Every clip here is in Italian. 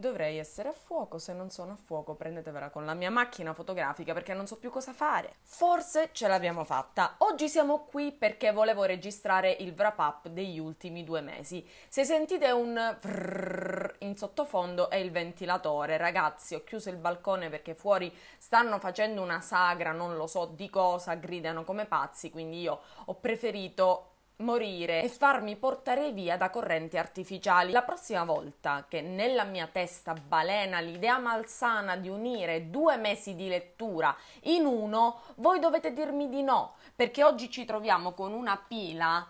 dovrei essere a fuoco, se non sono a fuoco prendetevela con la mia macchina fotografica perché non so più cosa fare. Forse ce l'abbiamo fatta. Oggi siamo qui perché volevo registrare il wrap up degli ultimi due mesi. Se sentite un prrr in sottofondo è il ventilatore. Ragazzi, ho chiuso il balcone perché fuori stanno facendo una sagra, non lo so di cosa, gridano come pazzi, quindi io ho preferito morire e farmi portare via da correnti artificiali. La prossima volta che nella mia testa balena l'idea malsana di unire due mesi di lettura in uno, voi dovete dirmi di no, perché oggi ci troviamo con una pila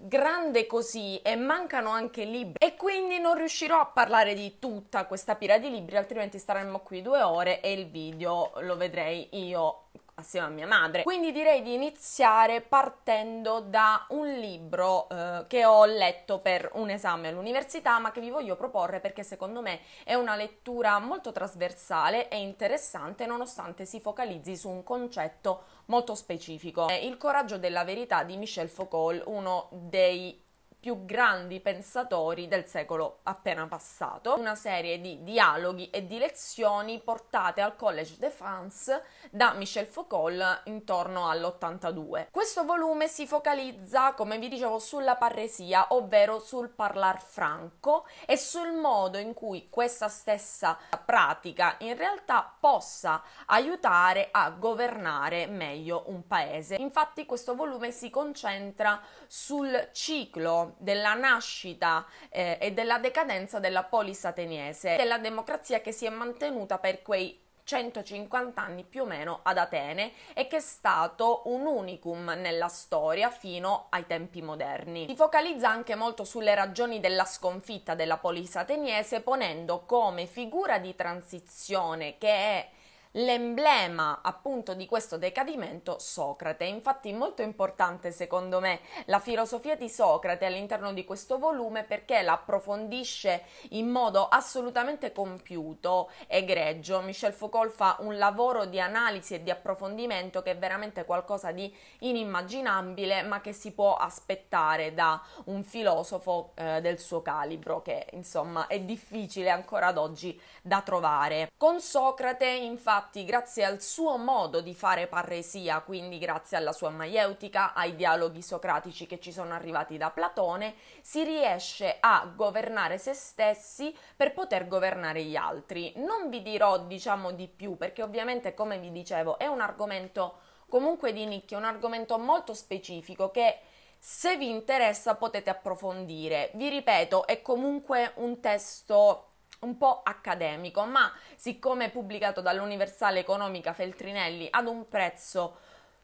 grande così e mancano anche libri e quindi non riuscirò a parlare di tutta questa pila di libri altrimenti staremmo qui due ore e il video lo vedrei io assieme a mia madre. Quindi direi di iniziare partendo da un libro eh, che ho letto per un esame all'università, ma che vi voglio proporre perché secondo me è una lettura molto trasversale e interessante nonostante si focalizzi su un concetto molto specifico. È Il coraggio della verità di Michel Foucault, uno dei più grandi pensatori del secolo appena passato, una serie di dialoghi e di lezioni portate al Collège de France da Michel Foucault intorno all'82. Questo volume si focalizza, come vi dicevo, sulla parresia, ovvero sul parlar franco e sul modo in cui questa stessa pratica in realtà possa aiutare a governare meglio un paese. Infatti questo volume si concentra sul ciclo della nascita eh, e della decadenza della polis ateniese, della democrazia che si è mantenuta per quei 150 anni più o meno ad Atene e che è stato un unicum nella storia fino ai tempi moderni. Si focalizza anche molto sulle ragioni della sconfitta della polis ateniese ponendo come figura di transizione che è l'emblema appunto di questo decadimento Socrate. Infatti molto importante secondo me la filosofia di Socrate all'interno di questo volume perché la approfondisce in modo assolutamente compiuto e greggio. Michel Foucault fa un lavoro di analisi e di approfondimento che è veramente qualcosa di inimmaginabile ma che si può aspettare da un filosofo eh, del suo calibro che insomma è difficile ancora ad oggi da trovare. Con Socrate infatti infatti grazie al suo modo di fare parresia, quindi grazie alla sua maieutica, ai dialoghi socratici che ci sono arrivati da Platone, si riesce a governare se stessi per poter governare gli altri. Non vi dirò, diciamo, di più, perché ovviamente, come vi dicevo, è un argomento comunque di nicchia, un argomento molto specifico che se vi interessa potete approfondire. Vi ripeto, è comunque un testo un po' accademico, ma siccome è pubblicato dall'Universale Economica Feltrinelli ad un prezzo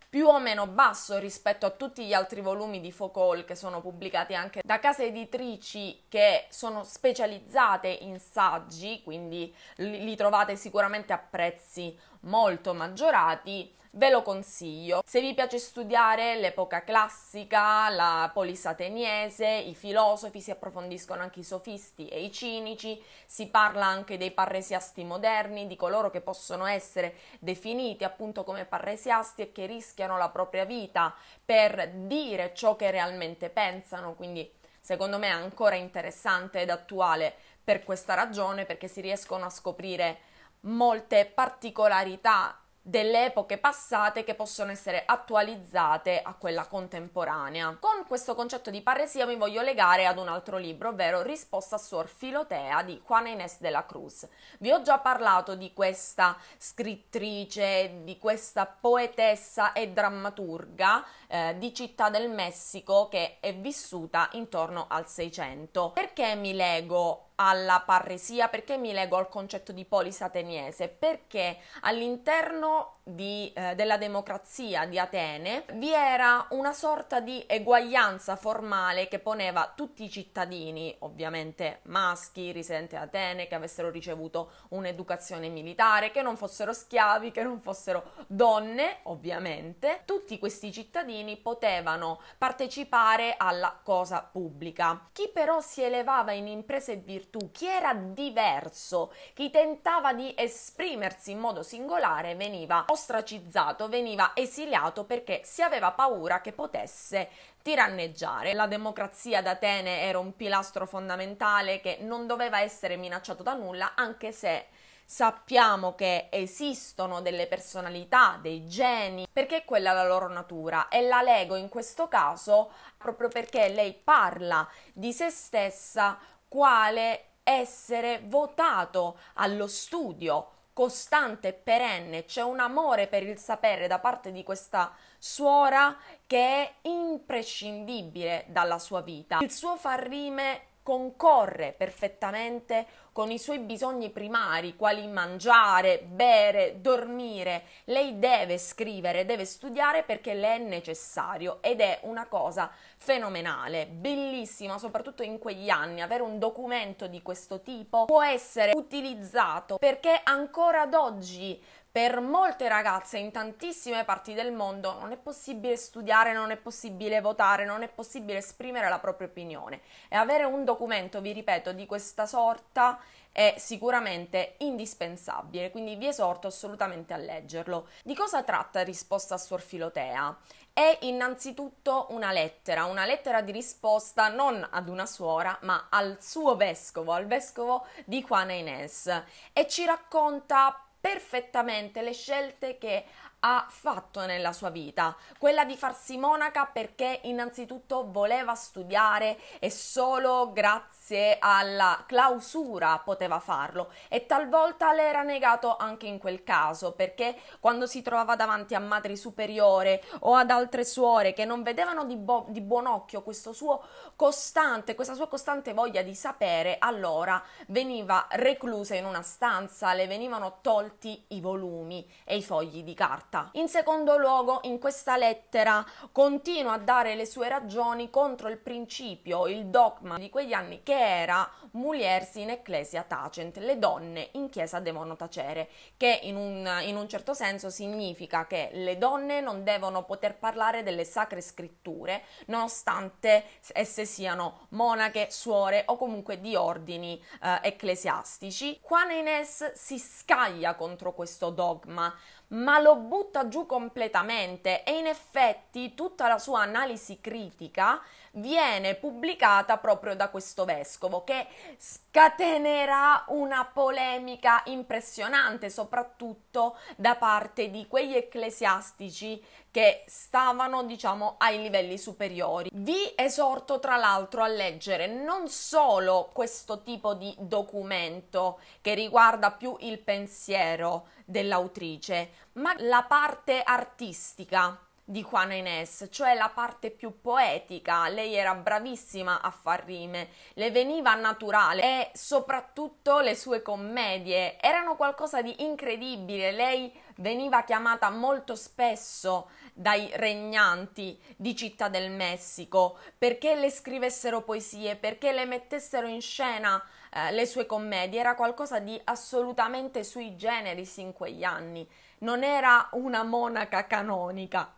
più o meno basso rispetto a tutti gli altri volumi di Foucault che sono pubblicati anche da case editrici che sono specializzate in saggi, quindi li trovate sicuramente a prezzi molto maggiorati ve lo consiglio. Se vi piace studiare l'epoca classica, la polis ateniese, i filosofi, si approfondiscono anche i sofisti e i cinici, si parla anche dei parresiasti moderni, di coloro che possono essere definiti appunto come parresiasti e che rischiano la propria vita per dire ciò che realmente pensano, quindi secondo me è ancora interessante ed attuale per questa ragione perché si riescono a scoprire molte particolarità delle epoche passate che possono essere attualizzate a quella contemporanea. Con questo concetto di parresia mi voglio legare ad un altro libro, ovvero Risposta a Suor Filotea di Juana Inés de la Cruz. Vi ho già parlato di questa scrittrice, di questa poetessa e drammaturga eh, di Città del Messico che è vissuta intorno al 600. Perché mi lego alla parresia? Perché mi lego al concetto di polis ateniese? Perché all'interno di, eh, della democrazia di Atene, vi era una sorta di eguaglianza formale che poneva tutti i cittadini, ovviamente maschi, risidenti ad Atene, che avessero ricevuto un'educazione militare, che non fossero schiavi, che non fossero donne, ovviamente, tutti questi cittadini potevano partecipare alla cosa pubblica. Chi però si elevava in imprese e virtù, chi era diverso, chi tentava di esprimersi in modo singolare, veniva ostracizzato, veniva esiliato perché si aveva paura che potesse tiranneggiare. La democrazia d'Atene era un pilastro fondamentale che non doveva essere minacciato da nulla, anche se sappiamo che esistono delle personalità, dei geni, perché quella è la loro natura e la Lego in questo caso proprio perché lei parla di se stessa quale essere votato allo studio, costante perenne, c'è un amore per il sapere da parte di questa suora che è imprescindibile dalla sua vita. Il suo far rime concorre perfettamente con i suoi bisogni primari, quali mangiare, bere, dormire. Lei deve scrivere, deve studiare perché le è necessario ed è una cosa fenomenale, bellissima, soprattutto in quegli anni. Avere un documento di questo tipo può essere utilizzato perché ancora ad oggi per molte ragazze in tantissime parti del mondo non è possibile studiare, non è possibile votare, non è possibile esprimere la propria opinione e avere un documento, vi ripeto, di questa sorta è sicuramente indispensabile, quindi vi esorto assolutamente a leggerlo. Di cosa tratta risposta a Suor Filotea? È innanzitutto una lettera, una lettera di risposta non ad una suora, ma al suo vescovo, al vescovo di Juana Ines, e ci racconta perfettamente le scelte che ha fatto nella sua vita, quella di farsi monaca perché innanzitutto voleva studiare e solo grazie alla clausura poteva farlo e talvolta le era negato anche in quel caso perché quando si trovava davanti a madri superiore o ad altre suore che non vedevano di, bo- di buon occhio questo suo costante, questa sua costante voglia di sapere, allora veniva reclusa in una stanza, le venivano tolti i volumi e i fogli di carta realtà. In secondo luogo, in questa lettera continua a dare le sue ragioni contro il principio, il dogma di quegli anni che era muliersi in ecclesia tacent, le donne in chiesa devono tacere, che in un, in un certo senso significa che le donne non devono poter parlare delle sacre scritture, nonostante esse siano monache, suore o comunque di ordini eh, ecclesiastici. Juana Inés si scaglia contro questo dogma, ma lo butta giù completamente e in effetti tutta la sua analisi critica viene pubblicata proprio da questo vescovo che scatenerà una polemica impressionante, soprattutto da parte di quegli ecclesiastici che stavano, diciamo, ai livelli superiori. Vi esorto tra l'altro a leggere non solo questo tipo di documento che riguarda più il pensiero dell'autrice, ma la parte artistica di Juana Inés, cioè la parte più poetica. Lei era bravissima a far rime, le veniva naturale e soprattutto le sue commedie erano qualcosa di incredibile. Lei veniva chiamata molto spesso dai regnanti di Città del Messico perché le scrivessero poesie, perché le mettessero in scena eh, le sue commedie. Era qualcosa di assolutamente sui generis in quegli anni non era una monaca canonica.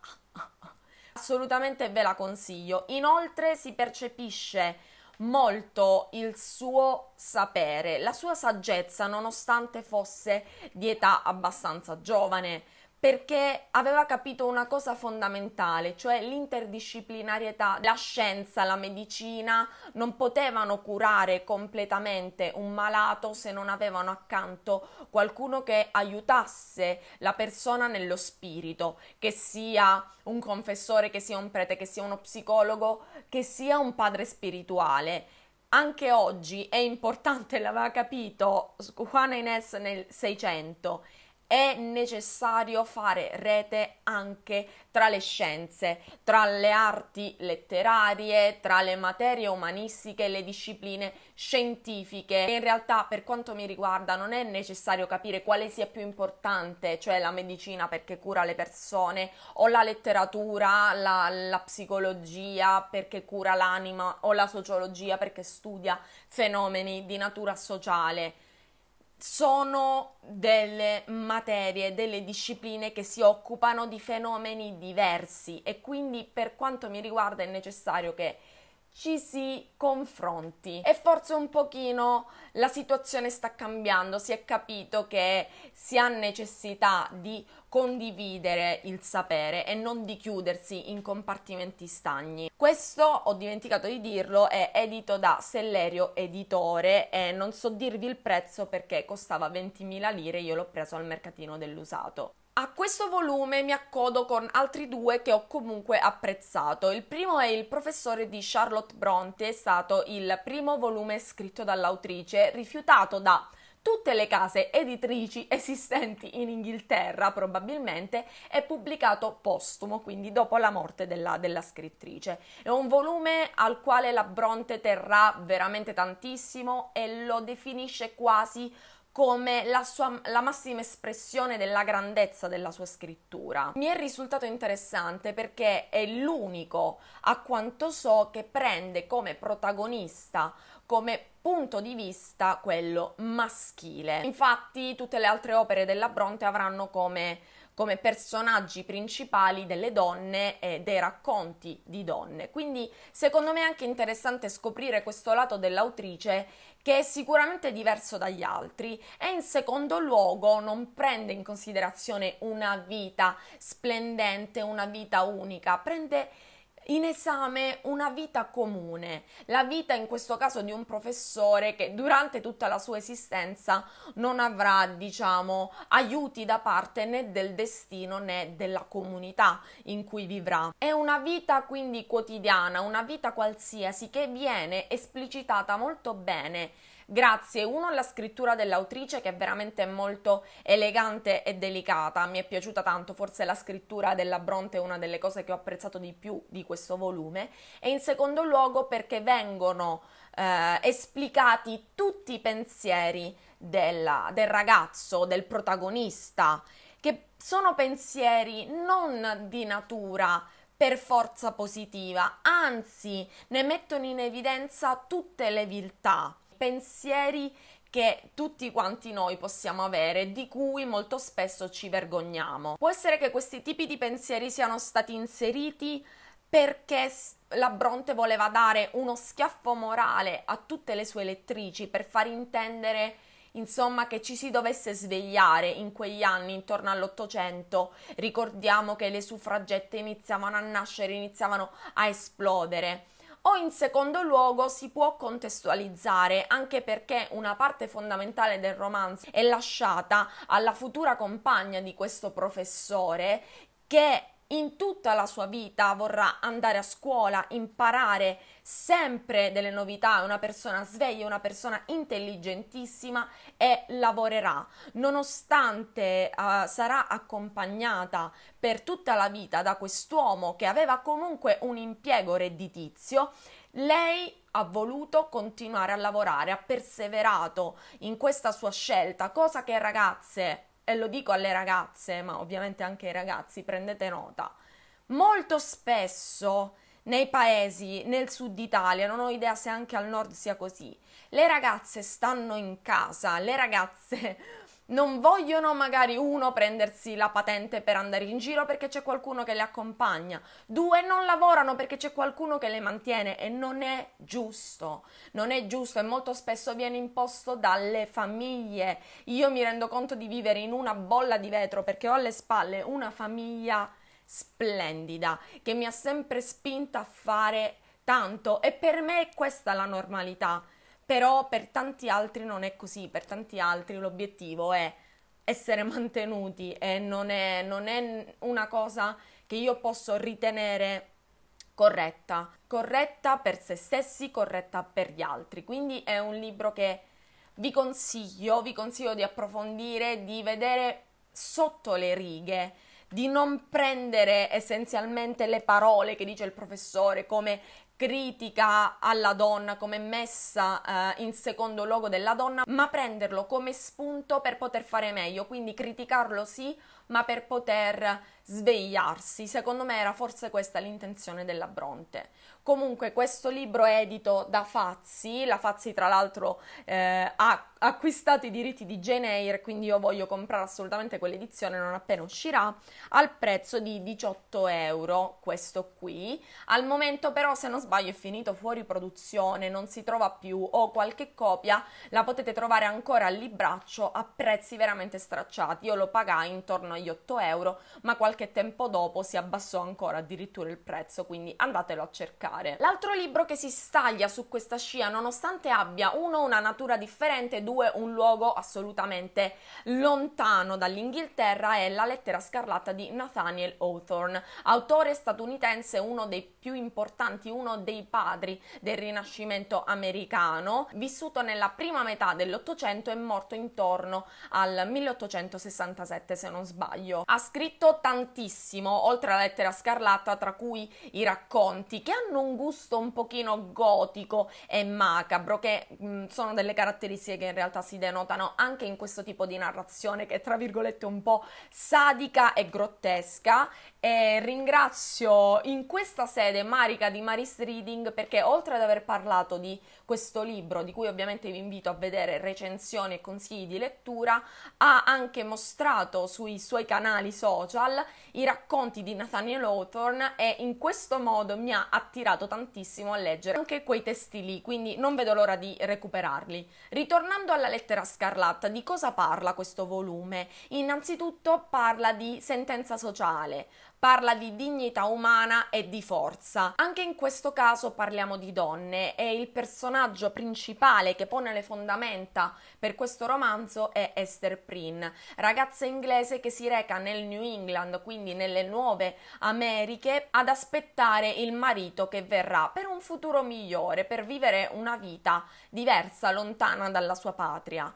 Assolutamente ve la consiglio. Inoltre si percepisce molto il suo sapere, la sua saggezza, nonostante fosse di età abbastanza giovane perché aveva capito una cosa fondamentale, cioè l'interdisciplinarietà. La scienza, la medicina non potevano curare completamente un malato se non avevano accanto qualcuno che aiutasse la persona nello spirito, che sia un confessore, che sia un prete, che sia uno psicologo, che sia un padre spirituale anche oggi è importante, l'aveva capito Juana Inés nel 600, è necessario fare rete anche tra le scienze, tra le arti letterarie, tra le materie umanistiche e le discipline scientifiche. in realtà, per quanto mi riguarda, non è necessario capire quale sia più importante, cioè la medicina perché cura le persone, o la letteratura, la, la psicologia perché cura l'anima, o la sociologia perché studia fenomeni di natura sociale sono delle materie, delle discipline che si occupano di fenomeni diversi e quindi per quanto mi riguarda è necessario che ci si confronti e forse un pochino la situazione sta cambiando, si è capito che si ha necessità di condividere il sapere e non di chiudersi in compartimenti stagni. Questo, ho dimenticato di dirlo, è edito da Sellerio Editore e non so dirvi il prezzo perché costava 20.000 lire, io l'ho preso al mercatino dell'usato. A questo volume mi accodo con altri due che ho comunque apprezzato. Il primo è Il professore di Charlotte Bronte, è stato il primo volume scritto dall'autrice, rifiutato da tutte le case editrici esistenti in Inghilterra probabilmente è pubblicato postumo, quindi dopo la morte della, della, scrittrice. È un volume al quale la Bronte terrà veramente tantissimo e lo definisce quasi come la, sua, la massima espressione della grandezza della sua scrittura. Mi è risultato interessante perché è l'unico, a quanto so, che prende come protagonista, come punto di vista quello maschile. Infatti tutte le altre opere della Bronte avranno come come personaggi principali delle donne e dei racconti di donne. Quindi secondo me è anche interessante scoprire questo lato dell'autrice che è sicuramente diverso dagli altri e in secondo luogo non prende in considerazione una vita splendente, una vita unica, prende in esame una vita comune, la vita in questo caso di un professore che durante tutta la sua esistenza non avrà, diciamo, aiuti da parte né del destino né della comunità in cui vivrà. È una vita quindi quotidiana, una vita qualsiasi che viene esplicitata molto bene grazie uno alla scrittura dell'autrice che è veramente molto elegante e delicata, mi è piaciuta tanto, forse la scrittura della Bronte è una delle cose che ho apprezzato di più di questo questo volume e in secondo luogo perché vengono eh, esplicati tutti i pensieri della, del ragazzo, del protagonista, che sono pensieri non di natura per forza positiva, anzi ne mettono in evidenza tutte le viltà, pensieri che tutti quanti noi possiamo avere, di cui molto spesso ci vergogniamo. Può essere che questi tipi di pensieri siano stati inseriti perché la Bronte voleva dare uno schiaffo morale a tutte le sue lettrici per far intendere insomma che ci si dovesse svegliare in quegli anni intorno all'Ottocento. Ricordiamo che le suffragette iniziavano a nascere, iniziavano a esplodere. O in secondo luogo si può contestualizzare anche perché una parte fondamentale del romanzo è lasciata alla futura compagna di questo professore che in tutta la sua vita vorrà andare a scuola, imparare sempre delle novità, è una persona sveglia, una persona intelligentissima e lavorerà. Nonostante uh, sarà accompagnata per tutta la vita da quest'uomo che aveva comunque un impiego redditizio, lei ha voluto continuare a lavorare, ha perseverato in questa sua scelta, cosa che ragazze e lo dico alle ragazze, ma ovviamente anche ai ragazzi, prendete nota, molto spesso nei paesi nel sud Italia, non ho idea se anche al nord sia così, le ragazze stanno in casa, le ragazze non vogliono magari uno prendersi la patente per andare in giro perché c'è qualcuno che le accompagna, due non lavorano perché c'è qualcuno che le mantiene e non è giusto, non è giusto e molto spesso viene imposto dalle famiglie. Io mi rendo conto di vivere in una bolla di vetro perché ho alle spalle una famiglia splendida che mi ha sempre spinta a fare tanto e per me è questa la normalità però per tanti altri non è così, per tanti altri l'obiettivo è essere mantenuti e non è, non è una cosa che io posso ritenere corretta, corretta per se stessi, corretta per gli altri. Quindi è un libro che vi consiglio, vi consiglio di approfondire, di vedere sotto le righe, di non prendere essenzialmente le parole che dice il professore come critica alla donna, come messa eh, in secondo luogo della donna, ma prenderlo come spunto per poter fare meglio, quindi criticarlo sì, ma per poter svegliarsi, secondo me era forse questa l'intenzione della Bronte. Comunque questo libro è edito da Fazzi, la Fazzi tra l'altro eh, ha acquistato i diritti di Jane Eyre, quindi io voglio comprare assolutamente quell'edizione non appena uscirà, al prezzo di 18 euro, questo qui. Al momento però se non sbaglio è finito fuori produzione, non si trova più o qualche copia la potete trovare ancora al libraccio a prezzi veramente stracciati, io lo pagai intorno agli 8 euro, ma qualche qualche tempo dopo si abbassò ancora addirittura il prezzo, quindi andatelo a cercare. L'altro libro che si staglia su questa scia, nonostante abbia uno una natura differente, due un luogo assolutamente lontano dall'Inghilterra, è La lettera scarlatta di Nathaniel Hawthorne, autore statunitense, uno dei più importanti, uno dei padri del Rinascimento americano, vissuto nella prima metà dell'Ottocento e morto intorno al 1867 se non sbaglio. Ha scritto tantissime tantissimo, oltre alla lettera scarlatta, tra cui i racconti, che hanno un gusto un pochino gotico e macabro, che mh, mm, sono delle caratteristiche che in realtà si denotano anche in questo tipo di narrazione, che è tra virgolette un po' sadica e grottesca, eh, ringrazio in questa sede Marica di Maris Reading perché oltre ad aver parlato di questo libro, di cui ovviamente vi invito a vedere recensioni e consigli di lettura, ha anche mostrato sui suoi canali social i racconti di Nathaniel Hawthorne e in questo modo mi ha attirato tantissimo a leggere anche quei testi lì, quindi non vedo l'ora di recuperarli. Ritornando alla lettera scarlatta, di cosa parla questo volume? Innanzitutto parla di sentenza sociale, parla di dignità umana e di forza. Anche in questo caso parliamo di donne e il personaggio principale che pone le fondamenta per questo romanzo è Esther Prynne, ragazza inglese che si reca nel New England, quindi nelle nuove Americhe, ad aspettare il marito che verrà per un futuro migliore, per vivere una vita diversa, lontana dalla sua patria.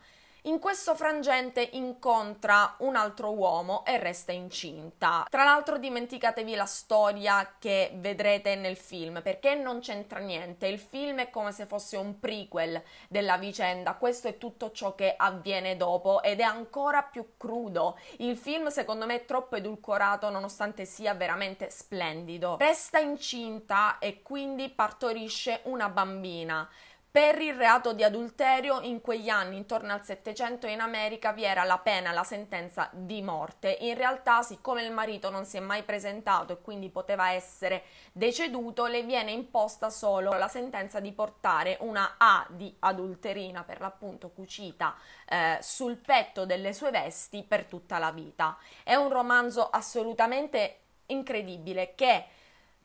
In questo frangente incontra un altro uomo e resta incinta. Tra l'altro dimenticatevi la storia che vedrete nel film perché non c'entra niente. Il film è come se fosse un prequel della vicenda. Questo è tutto ciò che avviene dopo ed è ancora più crudo. Il film secondo me è troppo edulcorato nonostante sia veramente splendido. Resta incinta e quindi partorisce una bambina. Per il reato di adulterio in quegli anni, intorno al Settecento in America, vi era la pena, la sentenza di morte. In realtà, siccome il marito non si è mai presentato e quindi poteva essere deceduto, le viene imposta solo la sentenza di portare una A di adulterina, per l'appunto cucita eh, sul petto delle sue vesti per tutta la vita. È un romanzo assolutamente incredibile che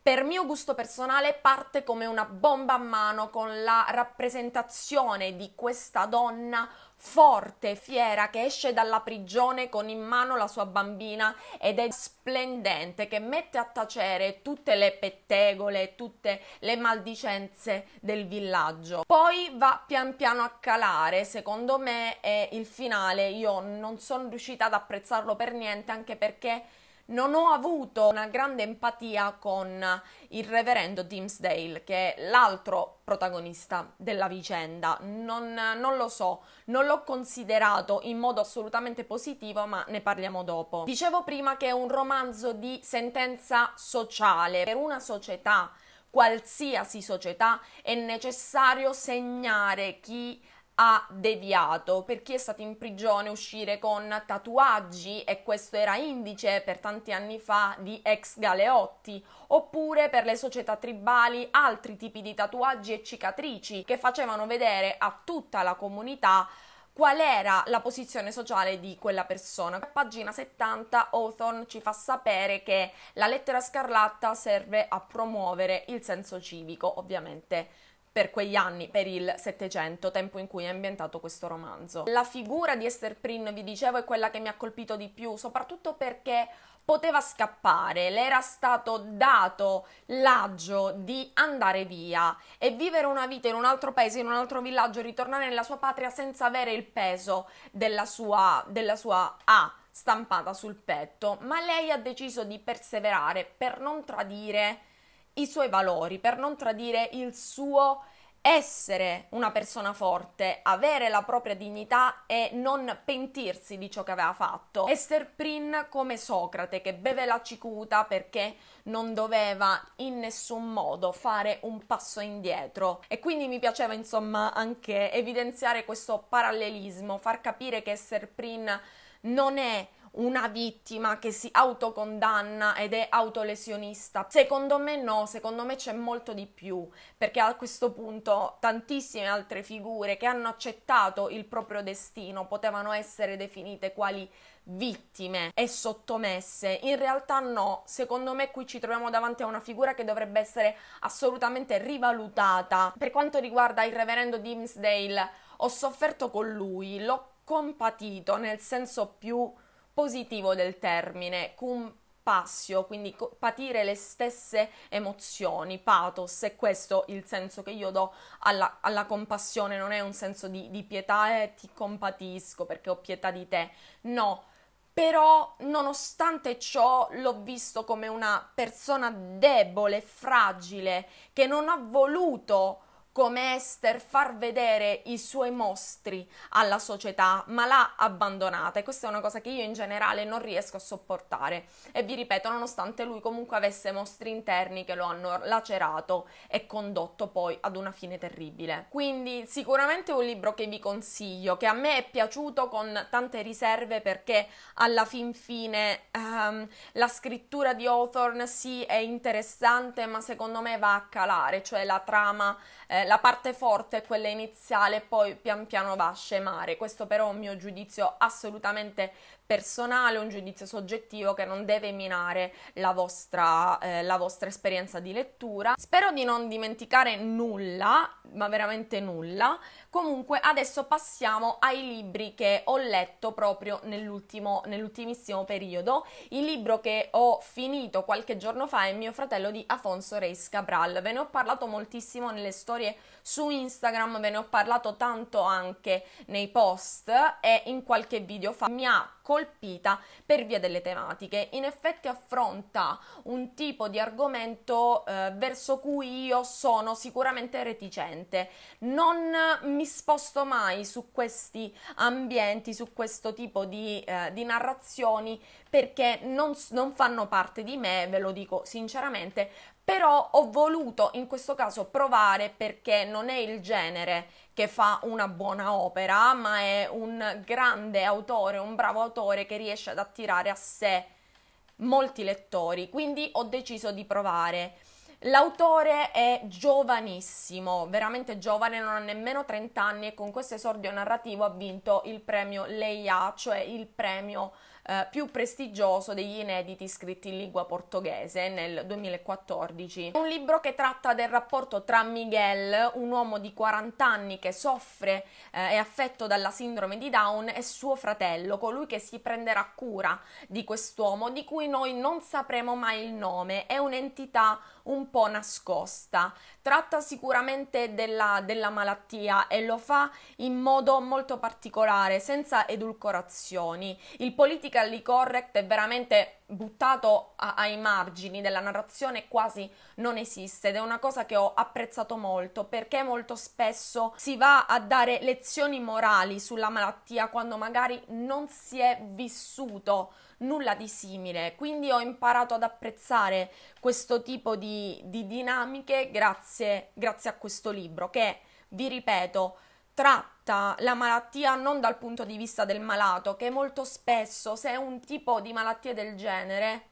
per mio gusto personale parte come una bomba a mano con la rappresentazione di questa donna forte, fiera, che esce dalla prigione con in mano la sua bambina ed è splendente, che mette a tacere tutte le pettegole, tutte le maldicenze del villaggio. Poi va pian piano a calare, secondo me è il finale, io non sono riuscita ad apprezzarlo per niente anche perché non ho avuto una grande empatia con il reverendo Dimsdale, che è l'altro protagonista della vicenda. Non, non lo so, non l'ho considerato in modo assolutamente positivo, ma ne parliamo dopo. Dicevo prima che è un romanzo di sentenza sociale per una società qualsiasi società è necessario segnare chi ha deviato per chi è stato in prigione uscire con tatuaggi e questo era indice per tanti anni fa di ex galeotti oppure per le società tribali altri tipi di tatuaggi e cicatrici che facevano vedere a tutta la comunità qual era la posizione sociale di quella persona. A pagina 70 Hawthorne ci fa sapere che la lettera scarlatta serve a promuovere il senso civico, ovviamente per quegli anni, per il Settecento, tempo in cui è ambientato questo romanzo. La figura di Esther Prin, vi dicevo, è quella che mi ha colpito di più, soprattutto perché poteva scappare, le era stato dato l'agio di andare via e vivere una vita in un altro paese, in un altro villaggio, ritornare nella sua patria senza avere il peso della sua, della sua A stampata sul petto, ma lei ha deciso di perseverare per non tradire i suoi valori, per non tradire il suo essere una persona forte, avere la propria dignità e non pentirsi di ciò che aveva fatto. Esther Prin come Socrate che beve la cicuta perché non doveva in nessun modo fare un passo indietro e quindi mi piaceva insomma anche evidenziare questo parallelismo, far capire che Esther Prin non è una vittima che si autocondanna ed è autolesionista. Secondo me no, secondo me c'è molto di più, perché a questo punto tantissime altre figure che hanno accettato il proprio destino potevano essere definite quali vittime e sottomesse. In realtà no, secondo me qui ci troviamo davanti a una figura che dovrebbe essere assolutamente rivalutata. Per quanto riguarda il reverendo Dimsdale, ho sofferto con lui, l'ho compatito nel senso più positivo del termine, compassio, quindi co- patire le stesse emozioni, pathos, è questo il senso che io do alla, alla compassione, non è un senso di, di pietà e eh, ti compatisco perché ho pietà di te, no, però nonostante ciò l'ho visto come una persona debole, fragile, che non ha voluto come Esther far vedere i suoi mostri alla società, ma l'ha abbandonata e questa è una cosa che io in generale non riesco a sopportare. E vi ripeto, nonostante lui comunque avesse mostri interni che lo hanno lacerato e condotto poi ad una fine terribile. Quindi sicuramente è un libro che vi consiglio, che a me è piaciuto con tante riserve perché alla fin fine um, la scrittura di Hawthorne sì è interessante, ma secondo me va a calare, cioè la trama, eh, la parte forte è quella iniziale, poi pian piano va a scemare. Questo però è un mio giudizio assolutamente personale, un giudizio soggettivo che non deve minare la vostra, eh, la vostra esperienza di lettura. Spero di non dimenticare nulla, ma veramente nulla. Comunque adesso passiamo ai libri che ho letto proprio nell'ultimo, nell'ultimissimo periodo. Il libro che ho finito qualche giorno fa è Mio fratello di Afonso Reis Cabral. Ve ne ho parlato moltissimo nelle storie su Instagram, ve ne ho parlato tanto anche nei post e in qualche video fa. Mi ha colpita per via delle tematiche. In effetti affronta un tipo di argomento eh, verso cui io sono sicuramente reticente. Non mi sposto mai su questi ambienti, su questo tipo di, eh, di narrazioni perché non, non fanno parte di me, ve lo dico sinceramente, però ho voluto in questo caso provare perché non è il genere che fa una buona opera, ma è un grande autore, un bravo autore che riesce ad attirare a sé molti lettori, quindi ho deciso di provare. L'autore è giovanissimo, veramente giovane, non ha nemmeno 30 anni e con questo esordio narrativo ha vinto il premio Leia, cioè il premio eh, più prestigioso degli inediti scritti in lingua portoghese nel 2014. È un libro che tratta del rapporto tra Miguel, un uomo di 40 anni che soffre e eh, affetto dalla sindrome di Down, e suo fratello, colui che si prenderà cura di quest'uomo di cui noi non sapremo mai il nome, è un'entità un po' nascosta. Tratta sicuramente della, della malattia e lo fa in modo molto particolare, senza edulcorazioni. Il politically correct è veramente buttato a, ai margini della narrazione quasi non esiste ed è una cosa che ho apprezzato molto perché molto spesso si va a dare lezioni morali sulla malattia quando magari non si è vissuto nulla di simile quindi ho imparato ad apprezzare questo tipo di, di dinamiche grazie, grazie a questo libro che vi ripeto tratta la malattia non dal punto di vista del malato, che molto spesso se è un tipo di malattia del genere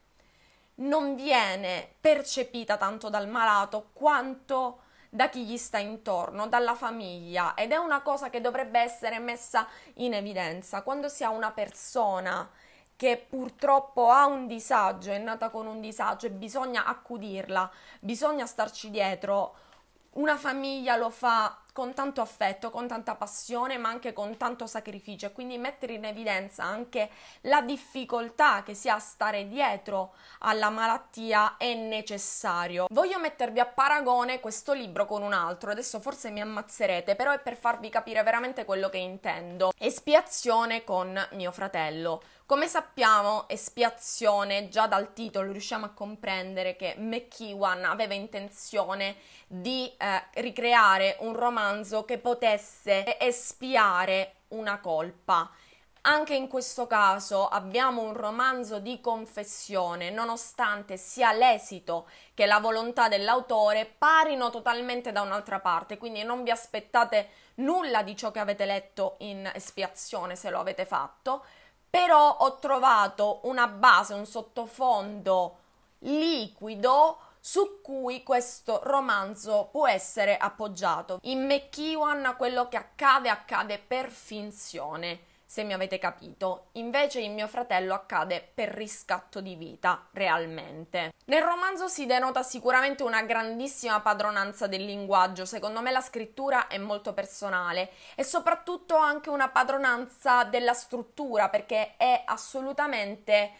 non viene percepita tanto dal malato quanto da chi gli sta intorno, dalla famiglia ed è una cosa che dovrebbe essere messa in evidenza. Quando si ha una persona che purtroppo ha un disagio, è nata con un disagio e bisogna accudirla, bisogna starci dietro, una famiglia lo fa con tanto affetto, con tanta passione, ma anche con tanto sacrificio e quindi mettere in evidenza anche la difficoltà che si ha a stare dietro alla malattia è necessario. Voglio mettervi a paragone questo libro con un altro, adesso forse mi ammazzerete, però è per farvi capire veramente quello che intendo. Espiazione con mio fratello. Come sappiamo, espiazione, già dal titolo riusciamo a comprendere che McEwan aveva intenzione di eh, ricreare un romanzo romanzo che potesse espiare una colpa. Anche in questo caso abbiamo un romanzo di confessione, nonostante sia l'esito che la volontà dell'autore parino totalmente da un'altra parte, quindi non vi aspettate nulla di ciò che avete letto in espiazione se lo avete fatto, però ho trovato una base, un sottofondo liquido su cui questo romanzo può essere appoggiato. In McEwan quello che accade accade per finzione se mi avete capito. Invece in mio fratello accade per riscatto di vita, realmente. Nel romanzo si denota sicuramente una grandissima padronanza del linguaggio, secondo me la scrittura è molto personale e soprattutto anche una padronanza della struttura perché è assolutamente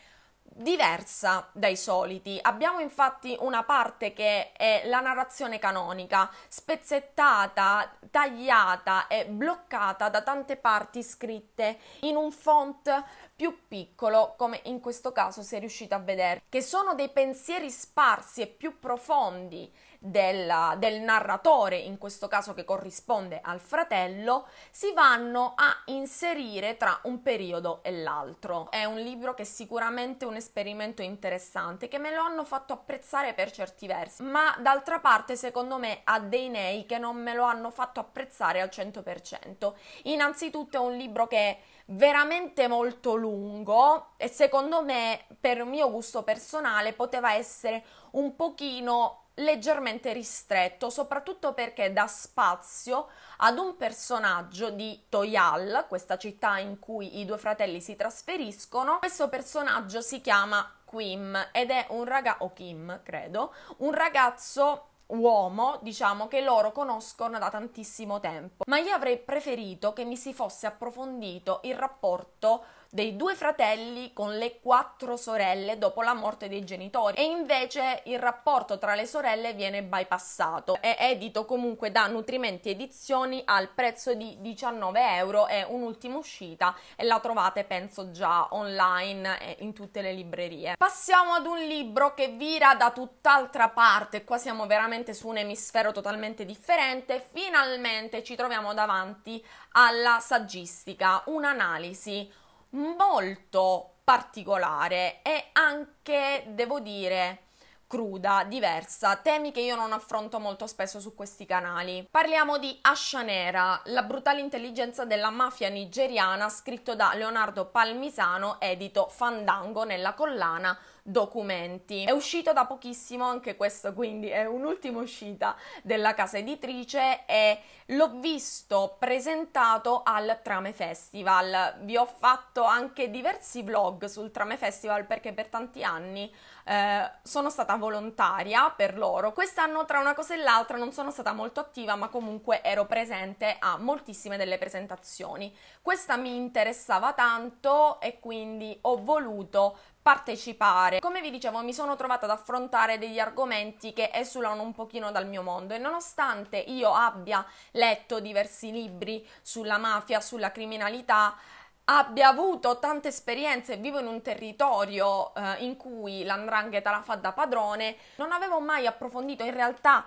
diversa dai soliti. Abbiamo infatti una parte che è la narrazione canonica, spezzettata, tagliata e bloccata da tante parti scritte in un font più piccolo, come in questo caso si è riuscita a vedere, che sono dei pensieri sparsi e più profondi della, del narratore, in questo caso che corrisponde al fratello, si vanno a inserire tra un periodo e l'altro. È un libro che è sicuramente un esperimento interessante, che me lo hanno fatto apprezzare per certi versi, ma d'altra parte secondo me ha dei nei che non me lo hanno fatto apprezzare al 100%. Innanzitutto è un libro che è veramente molto lungo e secondo me, per mio gusto personale, poteva essere un pochino leggermente ristretto, soprattutto perché dà spazio ad un personaggio di Toyal, questa città in cui i due fratelli si trasferiscono. Questo personaggio si chiama Kim ed è un ragazzo, o Kim credo, un ragazzo uomo, diciamo, che loro conoscono da tantissimo tempo. Ma io avrei preferito che mi si fosse approfondito il rapporto dei due fratelli con le quattro sorelle dopo la morte dei genitori e invece il rapporto tra le sorelle viene bypassato. È edito comunque da Nutrimenti Edizioni al prezzo di 19 euro e un'ultima uscita e la trovate penso già online e in tutte le librerie. Passiamo ad un libro che vira da tutt'altra parte, qua siamo veramente su un emisfero totalmente differente, finalmente ci troviamo davanti alla saggistica, un'analisi molto particolare e anche, devo dire, cruda, diversa, temi che io non affronto molto spesso su questi canali. Parliamo di Ascia Nera, la brutale intelligenza della mafia nigeriana, scritto da Leonardo Palmisano, edito Fandango nella collana documenti. È uscito da pochissimo anche questo, quindi è un'ultima uscita della casa editrice e l'ho visto presentato al Trame Festival. Vi ho fatto anche diversi vlog sul Trame Festival perché per tanti anni eh, sono stata volontaria per loro. Quest'anno tra una cosa e l'altra non sono stata molto attiva, ma comunque ero presente a moltissime delle presentazioni. Questa mi interessava tanto e quindi ho voluto partecipare. Come vi dicevo mi sono trovata ad affrontare degli argomenti che esulano un pochino dal mio mondo e nonostante io abbia letto diversi libri sulla mafia, sulla criminalità, abbia avuto tante esperienze, vivo in un territorio eh, in cui l'andrangheta la fa da padrone, non avevo mai approfondito in realtà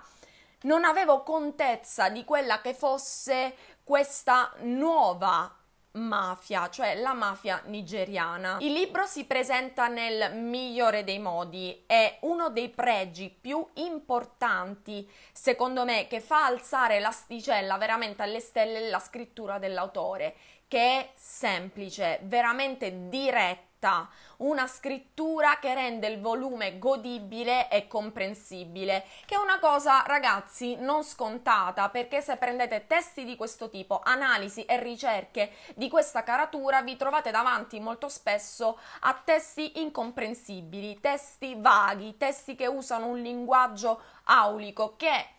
non avevo contezza di quella che fosse questa nuova mafia, cioè la mafia nigeriana. Il libro si presenta nel migliore dei modi, è uno dei pregi più importanti, secondo me, che fa alzare l'asticella veramente alle stelle la scrittura dell'autore, che è semplice, veramente diretta diretta, una scrittura che rende il volume godibile e comprensibile, che è una cosa, ragazzi, non scontata, perché se prendete testi di questo tipo, analisi e ricerche di questa caratura, vi trovate davanti molto spesso a testi incomprensibili, testi vaghi, testi che usano un linguaggio aulico che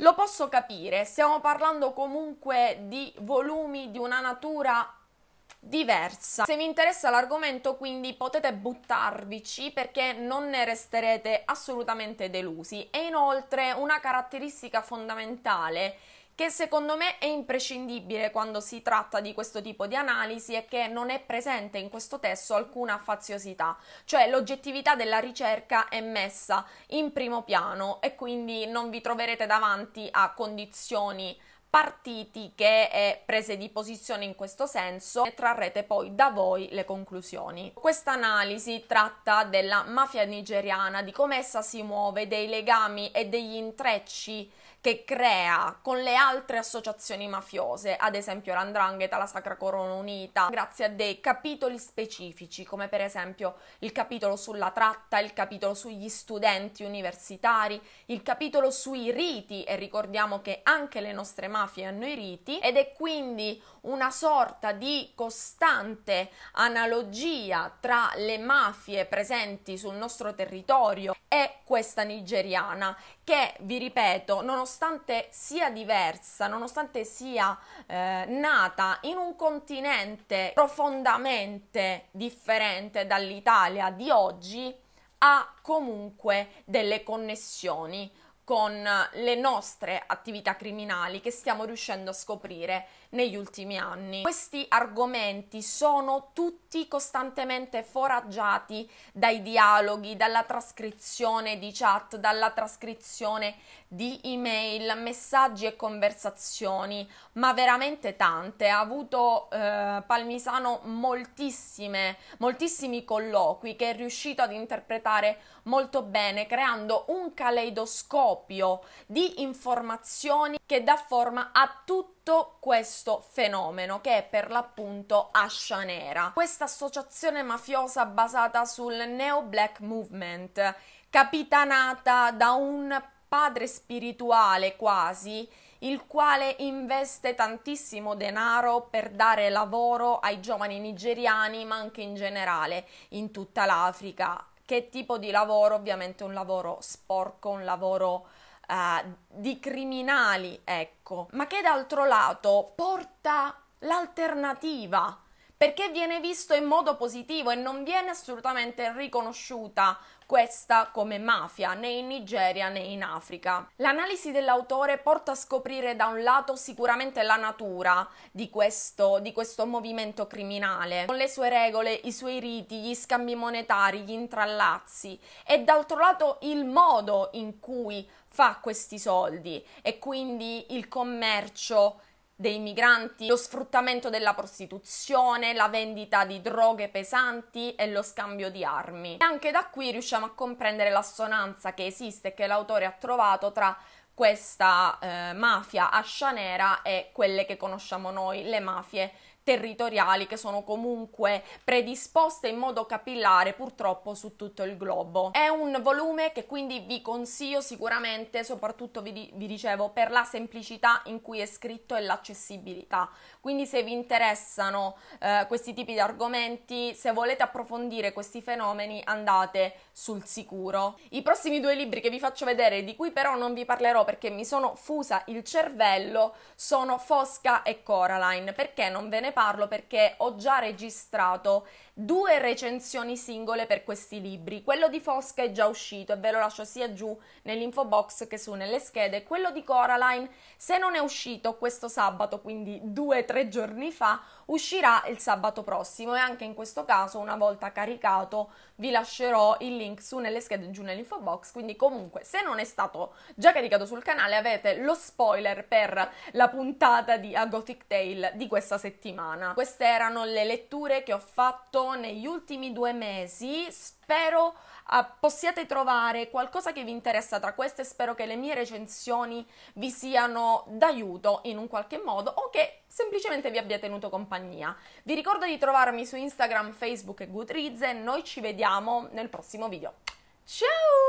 lo posso capire, stiamo parlando comunque di volumi di una natura diversa. Se vi interessa l'argomento quindi potete buttarvici perché non ne resterete assolutamente delusi. E inoltre una caratteristica fondamentale che secondo me è imprescindibile quando si tratta di questo tipo di analisi è che non è presente in questo testo alcuna faziosità, cioè l'oggettività della ricerca è messa in primo piano e quindi non vi troverete davanti a condizioni partiti che è eh, prese di posizione in questo senso e trarrete poi da voi le conclusioni. Questa analisi tratta della mafia nigeriana, di come essa si muove, dei legami e degli intrecci che crea con le altre associazioni mafiose, ad esempio l'Andrangheta, la Sacra Corona Unita, grazie a dei capitoli specifici, come per esempio il capitolo sulla tratta, il capitolo sugli studenti universitari, il capitolo sui riti, e ricordiamo che anche le nostre mafie hanno i riti, ed è quindi una sorta di costante analogia tra le mafie presenti sul nostro territorio e questa nigeriana che vi ripeto, nonostante sia diversa, nonostante sia eh, nata in un continente profondamente differente dall'Italia di oggi, ha comunque delle connessioni con le nostre attività criminali che stiamo riuscendo a scoprire negli ultimi anni. Questi argomenti sono tutti costantemente foraggiati dai dialoghi, dalla trascrizione di chat, dalla trascrizione di email, messaggi e conversazioni, ma veramente tante. Ha avuto eh, Palmisano moltissime, moltissimi colloqui che è riuscito ad interpretare molto bene, creando un caleidoscopio di informazioni che dà forma a tutto questo fenomeno che è per l'appunto Ascia Nera, questa associazione mafiosa basata sul Neo Black Movement, capitanata da un padre spirituale quasi, il quale investe tantissimo denaro per dare lavoro ai giovani nigeriani, ma anche in generale in tutta l'Africa. Che tipo di lavoro? Ovviamente un lavoro sporco, un lavoro uh, di criminali, ecco, ma che d'altro lato porta l'alternativa perché viene visto in modo positivo e non viene assolutamente riconosciuta questa come mafia né in Nigeria né in Africa. L'analisi dell'autore porta a scoprire da un lato sicuramente la natura di questo, di questo movimento criminale, con le sue regole, i suoi riti, gli scambi monetari, gli intrallazzi e d'altro lato il modo in cui fa questi soldi e quindi il commercio dei migranti, lo sfruttamento della prostituzione, la vendita di droghe pesanti e lo scambio di armi. E anche da qui riusciamo a comprendere l'assonanza che esiste e che l'autore ha trovato tra questa eh, mafia ascia nera e quelle che conosciamo noi, le mafie territoriali che sono comunque predisposte in modo capillare purtroppo su tutto il globo. È un volume che quindi vi consiglio sicuramente, soprattutto vi, vi dicevo, per la semplicità in cui è scritto e l'accessibilità. Quindi se vi interessano eh, questi tipi di argomenti, se volete approfondire questi fenomeni, andate sul sicuro. I prossimi due libri che vi faccio vedere, di cui però non vi parlerò perché mi sono fusa il cervello, sono Fosca e Coraline. Perché non ve ne parlo perché ho già registrato due recensioni singole per questi libri. Quello di Fosca è già uscito e ve lo lascio sia giù nell'info box che su nelle schede. Quello di Coraline, se non è uscito questo sabato, quindi due o tre giorni fa, uscirà il sabato prossimo e anche in questo caso, una volta caricato, vi lascerò il link su nelle schede giù nell'info box, quindi comunque se non è stato già caricato sul canale avete lo spoiler per la puntata di A Gothic Tale di questa settimana. Queste erano le letture che ho fatto negli ultimi due mesi, spero Ah, possiate trovare qualcosa che vi interessa tra queste. Spero che le mie recensioni vi siano d'aiuto in un qualche modo o che semplicemente vi abbia tenuto compagnia. Vi ricordo di trovarmi su Instagram, Facebook e Goodreads e noi ci vediamo nel prossimo video. Ciao!